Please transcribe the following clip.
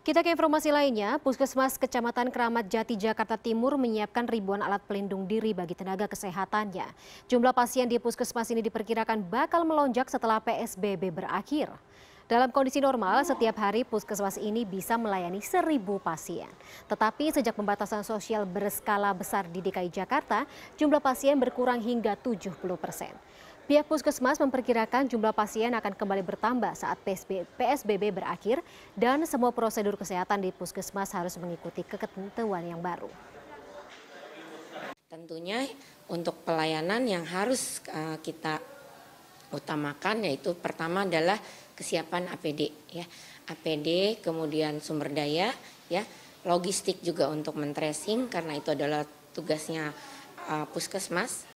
Kita ke informasi lainnya, Puskesmas Kecamatan Keramat Jati Jakarta Timur menyiapkan ribuan alat pelindung diri bagi tenaga kesehatannya. Jumlah pasien di Puskesmas ini diperkirakan bakal melonjak setelah PSBB berakhir. Dalam kondisi normal, setiap hari puskesmas ini bisa melayani seribu pasien. Tetapi sejak pembatasan sosial berskala besar di DKI Jakarta, jumlah pasien berkurang hingga 70 persen. Pihak puskesmas memperkirakan jumlah pasien akan kembali bertambah saat PSBB berakhir dan semua prosedur kesehatan di puskesmas harus mengikuti keketentuan yang baru. Tentunya untuk pelayanan yang harus eh, kita utamakan yaitu pertama adalah kesiapan APD ya. APD kemudian sumber daya ya, logistik juga untuk men karena itu adalah tugasnya uh, puskesmas